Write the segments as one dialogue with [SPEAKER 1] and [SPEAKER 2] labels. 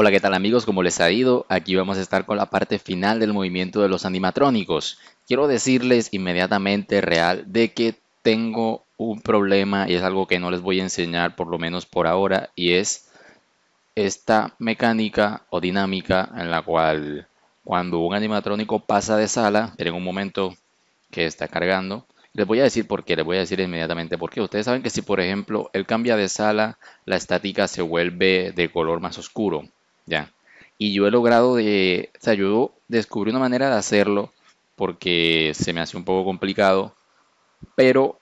[SPEAKER 1] Hola, ¿qué tal amigos? como les ha ido? Aquí vamos a estar con la parte final del movimiento de los animatrónicos. Quiero decirles inmediatamente real de que tengo un problema y es algo que no les voy a enseñar por lo menos por ahora y es esta mecánica o dinámica en la cual cuando un animatrónico pasa de sala, en un momento que está cargando, les voy a decir por qué, les voy a decir inmediatamente por qué. Ustedes saben que si por ejemplo él cambia de sala, la estática se vuelve de color más oscuro ¿ya? Y yo he logrado de, o sea, yo descubrí una manera de hacerlo porque se me hace un poco complicado, pero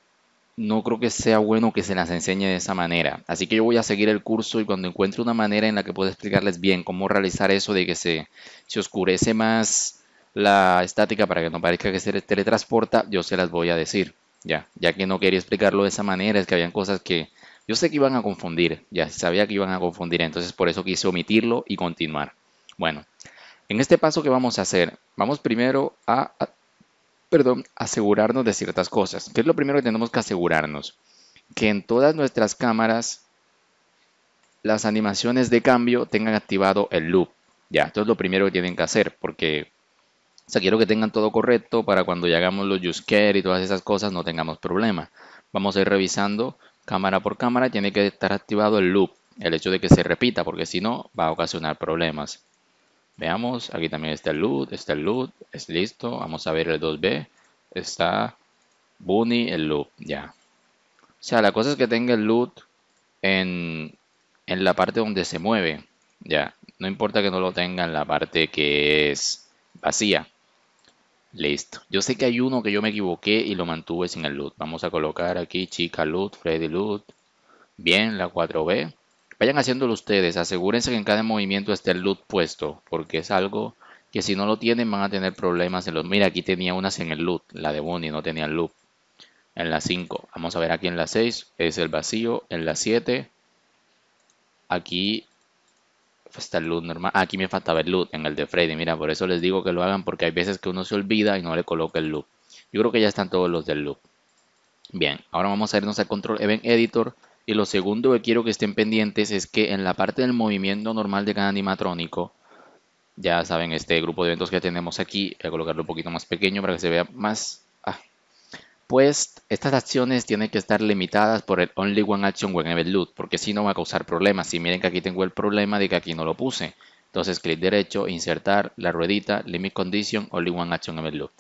[SPEAKER 1] no creo que sea bueno que se las enseñe de esa manera. Así que yo voy a seguir el curso y cuando encuentre una manera en la que pueda explicarles bien cómo realizar eso de que se, se oscurece más la estática para que no parezca que se teletransporta, yo se las voy a decir. Ya, ya que no quería explicarlo de esa manera, es que habían cosas que yo sé que iban a confundir, ya sabía que iban a confundir, entonces por eso quise omitirlo y continuar. Bueno, en este paso que vamos a hacer, vamos primero a, perdón, asegurarnos de ciertas cosas. ¿Qué es lo primero que tenemos que asegurarnos? Que en todas nuestras cámaras las animaciones de cambio tengan activado el loop. Ya, esto es lo primero que tienen que hacer porque o quiero que tengan todo correcto para cuando ya hagamos los use care y todas esas cosas no tengamos problema. Vamos a ir revisando cámara por cámara, tiene que estar activado el loop, el hecho de que se repita, porque si no va a ocasionar problemas. Veamos, aquí también está el loop, está el loop, es listo. Vamos a ver el 2B, está bunny, el loop, ya. O sea, la cosa es que tenga el loop en, en la parte donde se mueve, ya. No importa que no lo tenga en la parte que es vacía. Listo. Yo sé que hay uno que yo me equivoqué y lo mantuve sin el loot. Vamos a colocar aquí chica loot, Freddy loot. Bien, la 4B. Vayan haciéndolo ustedes. Asegúrense que en cada movimiento esté el loot puesto. Porque es algo que si no lo tienen van a tener problemas en los... Mira, aquí tenía unas en el loot. La de Bonnie no tenía el loot. En la 5. Vamos a ver aquí en la 6. Es el vacío. En la 7. Aquí está el loop normal. Ah, aquí me faltaba el loop en el de Freddy. Mira, por eso les digo que lo hagan porque hay veces que uno se olvida y no le coloca el loop. Yo creo que ya están todos los del loop. Bien, ahora vamos a irnos al Control Event Editor. Y lo segundo que quiero que estén pendientes es que en la parte del movimiento normal de cada animatrónico, ya saben, este grupo de eventos que tenemos aquí, voy a colocarlo un poquito más pequeño para que se vea más... Ah, pues estas acciones tienen que estar limitadas por el only one action when event loop, porque si no va a causar problemas. Si miren que aquí tengo el problema de que aquí no lo puse. Entonces clic derecho, insertar la ruedita, limit condition, only one action event loop.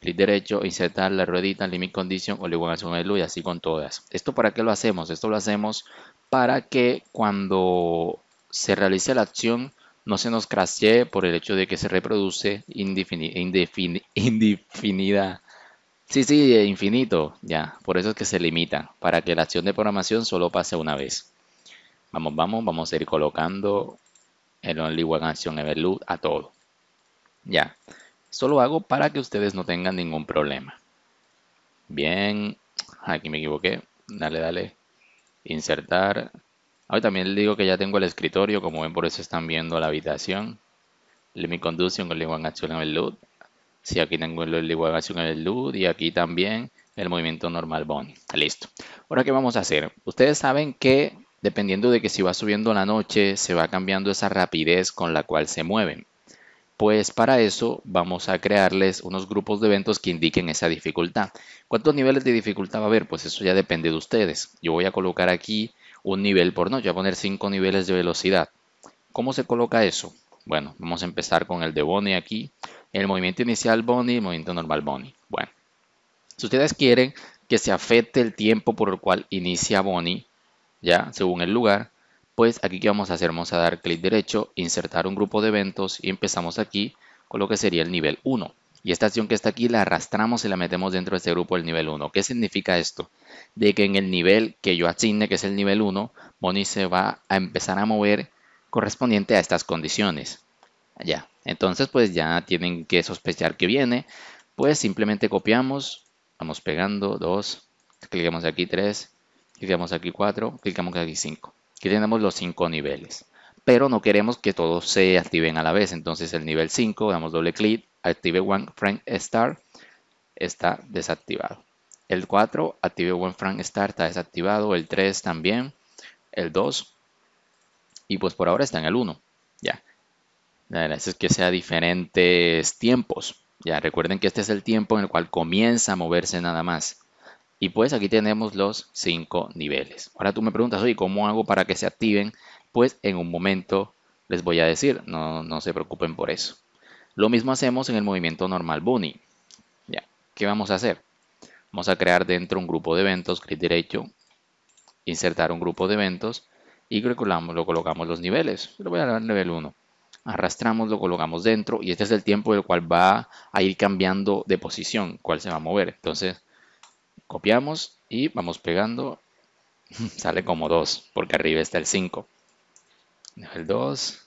[SPEAKER 1] Clic derecho, insertar la ruedita, limit condition, only one action event loop y así con todas. ¿Esto para qué lo hacemos? Esto lo hacemos para que cuando se realice la acción no se nos crashee por el hecho de que se reproduce indefinida Sí, sí, eh, infinito, ya. Por eso es que se limita, para que la acción de programación solo pase una vez. Vamos, vamos, vamos a ir colocando el Only One Action Ever a todo. Ya. solo hago para que ustedes no tengan ningún problema. Bien. Aquí me equivoqué. Dale, dale. Insertar. Hoy también les digo que ya tengo el escritorio. Como ven, por eso están viendo la habitación. Limit Conduction Only One Action Ever si aquí tengo la igualación el LUD y aquí también el movimiento normal Bonnie. Listo. Ahora, ¿qué vamos a hacer? Ustedes saben que dependiendo de que si va subiendo la noche, se va cambiando esa rapidez con la cual se mueven. Pues para eso vamos a crearles unos grupos de eventos que indiquen esa dificultad. ¿Cuántos niveles de dificultad va a haber? Pues eso ya depende de ustedes. Yo voy a colocar aquí un nivel por noche, voy a poner 5 niveles de velocidad. ¿Cómo se coloca eso? Bueno, vamos a empezar con el de Bonnie aquí el movimiento inicial Bonnie y el movimiento normal Bonnie. Bueno, si ustedes quieren que se afecte el tiempo por el cual inicia Bonnie, ya según el lugar, pues aquí que vamos a hacer, vamos a dar clic derecho, insertar un grupo de eventos y empezamos aquí con lo que sería el nivel 1. Y esta acción que está aquí la arrastramos y la metemos dentro de este grupo del nivel 1. ¿Qué significa esto? De que en el nivel que yo asigne, que es el nivel 1, Bonnie se va a empezar a mover correspondiente a estas condiciones. Allá. Entonces, pues ya tienen que sospechar que viene. Pues simplemente copiamos, vamos pegando 2, clicamos aquí 3, clicamos aquí 4, clicamos aquí 5. Aquí tenemos los 5 niveles. Pero no queremos que todos se activen a la vez. Entonces el nivel 5, damos doble clic, active One Frank Start, está desactivado. El 4, active One Frank Start, está desactivado. El 3 también. El 2. Y pues por ahora está en el 1. Ya. La verdad es que sea diferentes tiempos. Ya recuerden que este es el tiempo en el cual comienza a moverse nada más. Y pues aquí tenemos los cinco niveles. Ahora tú me preguntas, oye, ¿cómo hago para que se activen? Pues en un momento les voy a decir, no, no se preocupen por eso. Lo mismo hacemos en el movimiento normal Bunny. Ya, ¿qué vamos a hacer? Vamos a crear dentro un grupo de eventos, clic derecho, insertar un grupo de eventos y lo colocamos los niveles. Lo voy a dar nivel 1 arrastramos, lo colocamos dentro y este es el tiempo del cual va a ir cambiando de posición, cuál se va a mover. Entonces, copiamos y vamos pegando. Sale como 2, porque arriba está el 5. El 2.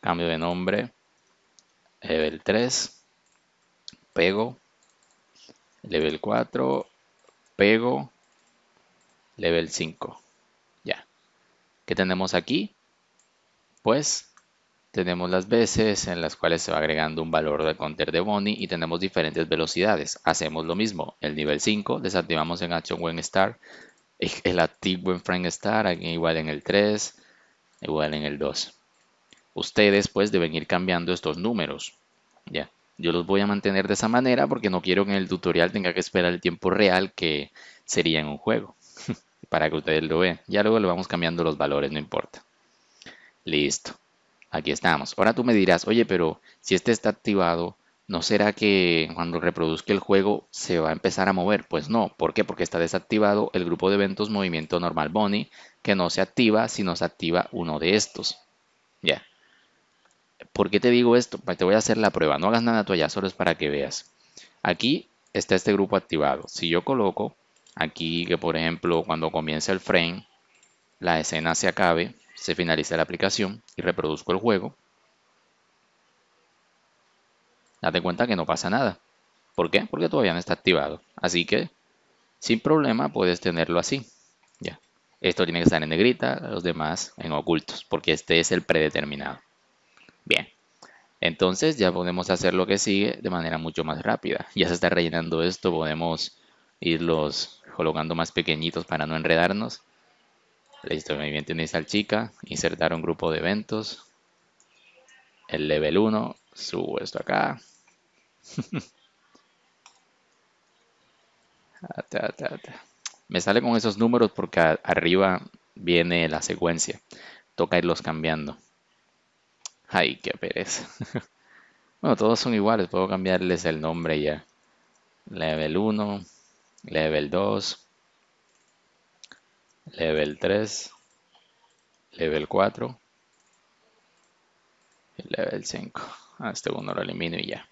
[SPEAKER 1] Cambio de nombre. Level 3. Pego. Level 4. Pego. Level 5. Ya. ¿Qué tenemos aquí? Pues tenemos las veces en las cuales se va agregando un valor de counter de Bonnie y tenemos diferentes velocidades. Hacemos lo mismo. El nivel 5 desactivamos en Action When Start, el Active When Frame star aquí igual en el 3, igual en el 2. Ustedes pues deben ir cambiando estos números. Ya. Yo los voy a mantener de esa manera porque no quiero que en el tutorial tenga que esperar el tiempo real que sería en un juego. para que ustedes lo vean. Ya luego le vamos cambiando los valores, no importa. Listo. Aquí estamos. Ahora tú me dirás, oye, pero si este está activado, ¿no será que cuando reproduzca el juego se va a empezar a mover? Pues no. ¿Por qué? Porque está desactivado el grupo de eventos movimiento normal Bonnie, que no se activa si no se activa uno de estos. Ya. ¿Por qué te digo esto? Pues te voy a hacer la prueba. No hagas nada tú allá, solo es para que veas. Aquí está este grupo activado. Si yo coloco aquí que, por ejemplo, cuando comience el frame, la escena se acabe, se finaliza la aplicación y reproduzco el juego, date cuenta que no pasa nada. ¿Por qué? Porque todavía no está activado. Así que, sin problema, puedes tenerlo así. Ya. Esto tiene que estar en negrita, los demás en ocultos, porque este es el predeterminado. Bien. Entonces ya podemos hacer lo que sigue de manera mucho más rápida. Ya se está rellenando esto, podemos irlos colocando más pequeñitos para no enredarnos la historia al chica insertar un grupo de eventos, el level 1, subo esto acá. Ah, Me sale con esos números porque arriba viene la secuencia. Toca irlos cambiando. Ay, qué pereza. bueno, todos son iguales. Puedo cambiarles el nombre ya. Level 1, level 2, level 3, level 4 level 5. A ah, este uno lo elimino y ya.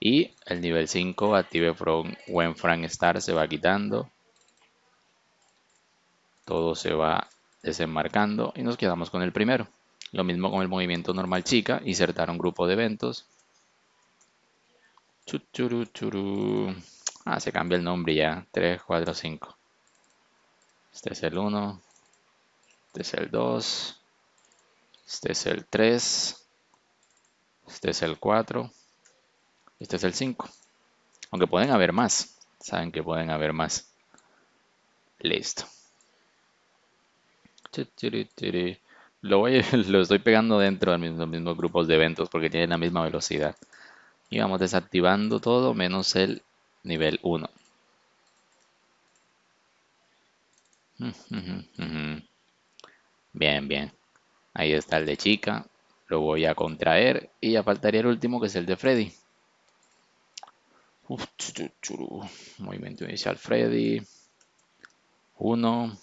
[SPEAKER 1] Y el nivel 5, active from when Frank Star, se va quitando. Todo se va desenmarcando y nos quedamos con el primero. Lo mismo con el movimiento normal chica, insertar un grupo de eventos. Ah, se cambia el nombre ya, 3, 4, 5. Este es el 1. Este es el 2. Este es el 3. Este es el 4. Este es el 5. Aunque pueden haber más. Saben que pueden haber más. Listo. Lo, lo estoy pegando dentro de los mismos grupos de eventos porque tienen la misma velocidad. Y vamos desactivando todo menos el nivel 1. Bien, bien. Ahí está el de chica. Lo voy a contraer. Y ya faltaría el último, que es el de Freddy. Uf, churu, churu. Movimiento inicial Freddy. 1.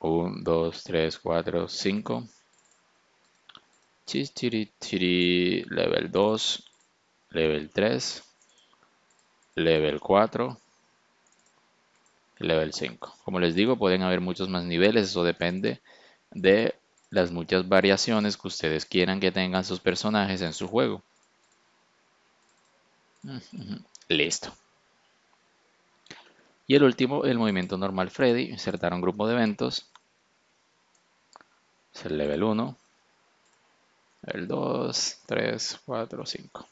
[SPEAKER 1] 1, 2, 3, 4, 5. Chistiri, tiri. Level 2. Level 3. Level 4 level 5. Como les digo, pueden haber muchos más niveles, eso depende de las muchas variaciones que ustedes quieran que tengan sus personajes en su juego. Listo. Y el último, el movimiento normal Freddy, insertar un grupo de eventos. Es el level 1, el 2, 3, 4, 5.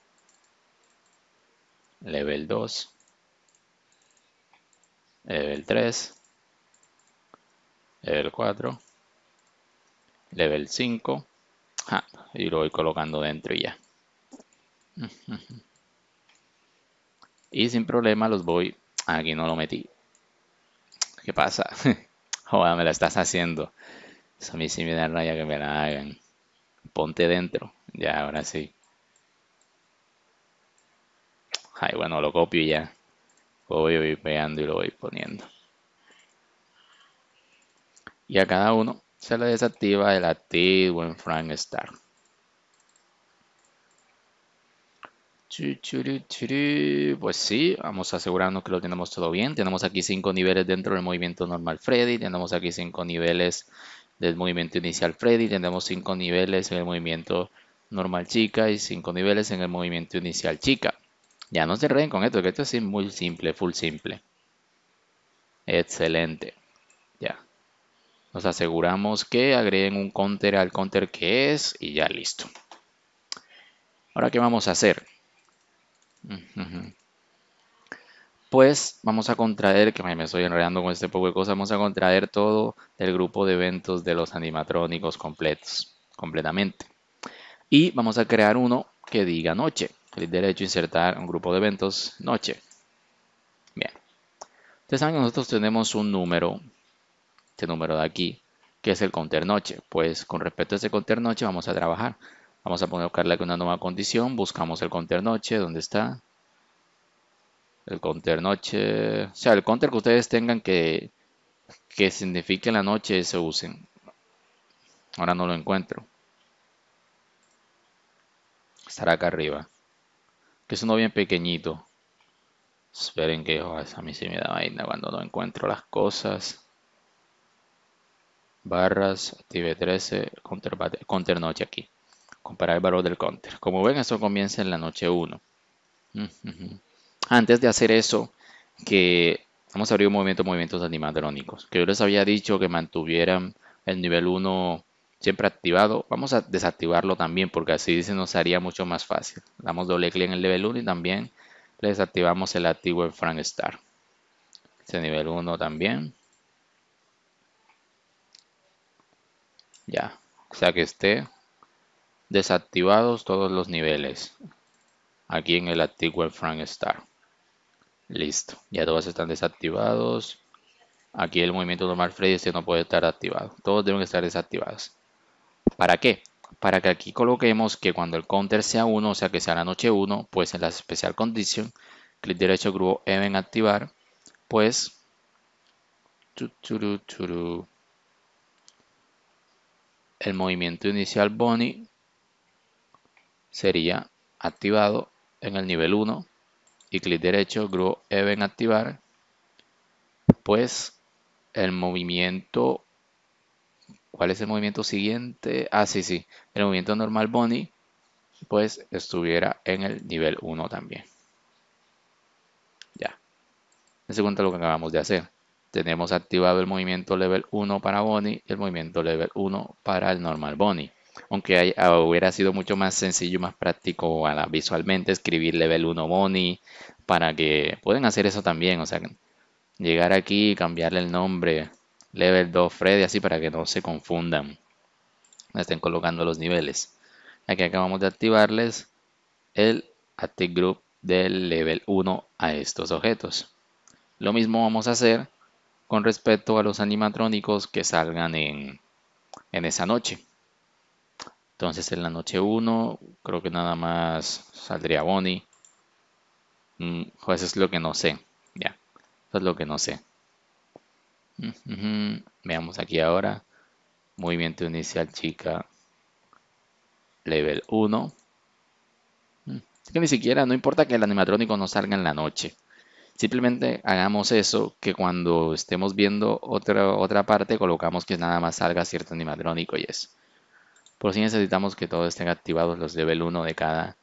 [SPEAKER 1] Level 2, level 3, level 4, level 5 y lo voy colocando dentro y ya. Y sin problema los voy, aquí no lo metí. ¿Qué pasa? Joder, me la estás haciendo. Eso a mí sí me da raya que me la hagan. Ponte dentro. Ya, ahora sí. Ay, bueno, lo copio y ya. Pues voy a ir y lo voy poniendo. Y a cada uno se le desactiva el activo en Frank Star. Pues sí, vamos a asegurarnos que lo tenemos todo bien. Tenemos aquí cinco niveles dentro del movimiento normal Freddy. Tenemos aquí cinco niveles del movimiento inicial Freddy. Tenemos cinco niveles en el movimiento normal chica y cinco niveles en el movimiento inicial chica. Ya no se reen con esto, que esto es muy simple, full simple. Excelente. Ya. Nos aseguramos que agreguen un counter al counter que es y ya listo. Ahora, ¿qué vamos a hacer? Pues vamos a contraer, que me estoy enredando con este poco de cosas, vamos a contraer todo el grupo de eventos de los animatrónicos completos, completamente. Y vamos a crear uno que diga noche clic derecho, insertar un grupo de eventos, noche. Bien. Ustedes saben que nosotros tenemos un número, este número de aquí, que es el counter noche. Pues con respecto a ese counter noche vamos a trabajar. Vamos a ponerle una nueva condición, buscamos el counter noche, ¿dónde está? El counter noche, o sea, el counter que ustedes tengan que, que signifique la noche se usen. Ahora no lo encuentro. Estará acá arriba es uno bien pequeñito. Esperen que a mí se me da vaina cuando no encuentro las cosas. Barras, tv 13, counter, counter noche aquí. Comparar el valor del counter. Como ven, eso comienza en la noche 1. Mm, Antes de hacer eso, que vamos a abrir un movimiento movimientos animatrónicos. Que yo les había dicho que mantuvieran el nivel 1 siempre activado. Vamos a desactivarlo también porque así se nos haría mucho más fácil. Damos doble clic en el level 1 y también le desactivamos el activo en Frank Star. Este nivel 1 también. Ya, o sea que esté desactivados todos los niveles aquí en el activo web Frank Star. Listo, ya todos están desactivados. Aquí el movimiento normal Freddy este no puede estar activado. Todos deben estar desactivados. ¿Para qué? Para que aquí coloquemos que cuando el counter sea 1, o sea que sea la noche 1, pues en la especial condition, clic derecho, grupo event activar, pues... el movimiento inicial Bonnie sería activado en el nivel 1 y clic derecho, grupo Even activar, pues el movimiento ¿Cuál es el movimiento siguiente? Ah, sí, sí. El movimiento normal Bonnie, pues estuviera en el nivel 1 también. Ya. segundo cuenta lo que acabamos de hacer. Tenemos activado el movimiento level 1 para Bonnie y el movimiento level 1 para el normal Bonnie. Aunque ah, hubiera sido mucho más sencillo y más práctico visualmente escribir level 1 Bonnie para que pueden hacer eso también. O sea, llegar aquí y cambiarle el nombre Level 2 Freddy, así para que no se confundan. Estén colocando los niveles. Aquí acabamos de activarles el Active Group del Level 1 a estos objetos. Lo mismo vamos a hacer con respecto a los animatrónicos que salgan en, esa noche. Entonces en la noche 1 creo que nada más saldría Bonnie. Mm, pues es lo que no sé. Ya, eso es lo que no sé. Veamos aquí ahora. Movimiento inicial chica. Level 1. Mm. que ni siquiera, no importa que el animatrónico no salga en la noche. Simplemente hagamos eso, que cuando estemos viendo otra, otra parte, colocamos que nada más salga cierto animatrónico y eso. Por si necesitamos que todos estén activados los level 1 de cada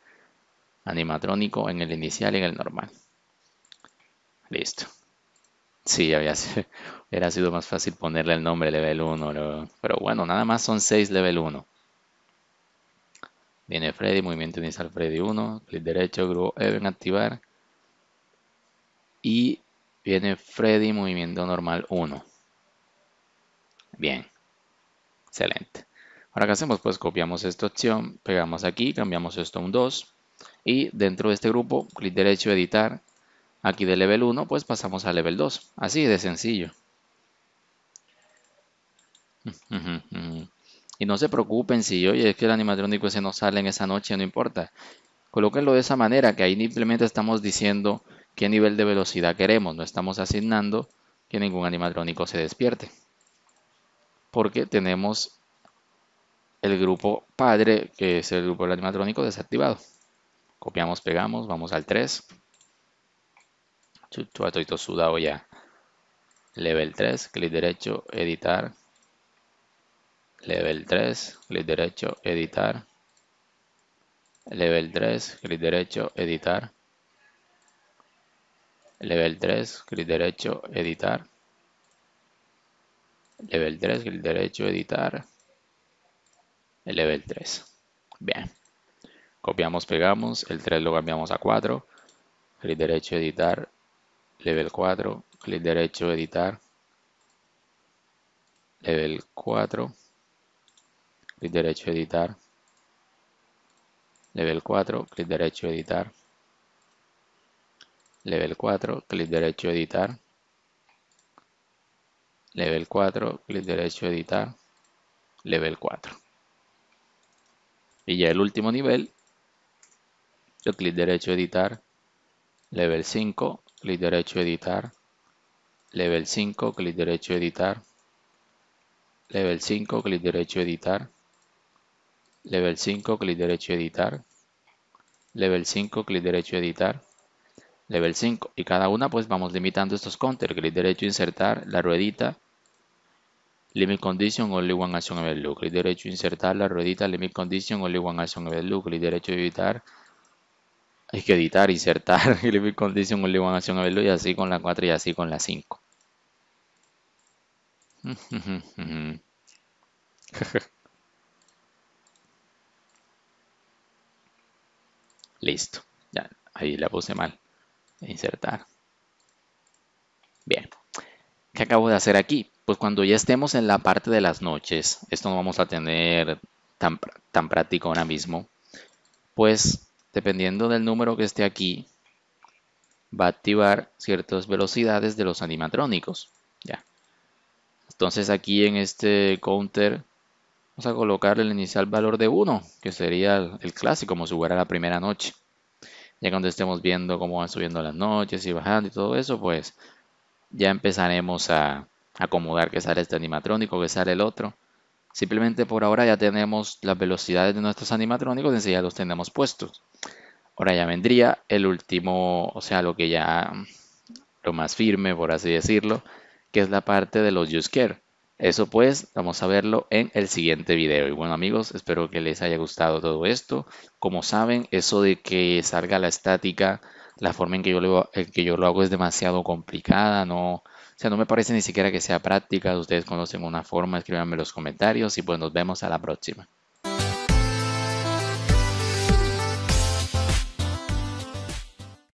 [SPEAKER 1] animatrónico en el inicial y en el normal. Listo. Sí, había, hubiera sido más fácil ponerle el nombre level 1, pero bueno, nada más son 6 level 1. Viene Freddy, movimiento inicial Freddy 1, clic derecho, grupo Even, activar. Y viene Freddy, movimiento normal 1. Bien, excelente. Ahora, ¿qué hacemos? Pues copiamos esta opción, pegamos aquí, cambiamos esto a un 2. Y dentro de este grupo, clic derecho, editar, Aquí de level 1 pues pasamos a level 2. Así de sencillo. Y no se preocupen si, oye, es que el animatrónico se nos sale en esa noche, no importa. Colóquenlo de esa manera, que ahí simplemente estamos diciendo qué nivel de velocidad queremos. No estamos asignando que ningún animatrónico se despierte. Porque tenemos el grupo padre, que es el grupo del animatrónico, desactivado. Copiamos, pegamos, vamos al 3 todo sudado ya. Level 3, clic derecho, editar. Level 3, clic derecho, editar. Level 3, clic derecho, editar. Level 3, clic derecho, editar. Level 3, clic derecho, editar. level 3. Bien. Copiamos, pegamos. El 3 lo cambiamos a 4. Clic derecho, editar level 4, clic derecho, editar, level 4, clic derecho, editar, level 4, clic derecho, editar, level 4, clic derecho, editar, level 4, clic derecho, editar, level 4. Y ya el último nivel, yo clic derecho, editar, level 5, clic derecho editar, level 5, clic derecho editar, level 5, clic derecho editar, level 5, clic derecho editar, level 5, clic derecho editar, level 5 y cada una pues vamos limitando estos counters, clic derecho insertar, la ruedita, limit condition, only one action loop clic derecho insertar, la ruedita, limit condition, only one action loop clic derecho editar, hay que editar, insertar, y así con la 4 y así con la 5. Listo. ahí la puse mal. Insertar. Bien. ¿Qué acabo de hacer aquí? Pues cuando ya estemos en la parte de las noches, esto no vamos a tener tan, tan práctico ahora mismo, pues dependiendo del número que esté aquí, va a activar ciertas velocidades de los animatrónicos. Ya. Entonces aquí en este counter vamos a colocar el inicial valor de 1, que sería el clásico, como si fuera la primera noche. Ya cuando estemos viendo cómo van subiendo las noches y bajando y todo eso, pues ya empezaremos a acomodar que sale este animatrónico, que sale el otro. Simplemente por ahora ya tenemos las velocidades de nuestros animatrónicos, enseguida los tenemos puestos. Ahora ya vendría el último, o sea, lo que ya, lo más firme, por así decirlo, que es la parte de los use care. Eso pues, vamos a verlo en el siguiente video. Y bueno amigos, espero que les haya gustado todo esto. Como saben, eso de que salga la estática, la forma en que yo en que yo lo hago es demasiado complicada, no sea, no me parece ni siquiera que sea práctica. Ustedes conocen una forma, escríbanme en los comentarios y pues nos vemos a la próxima.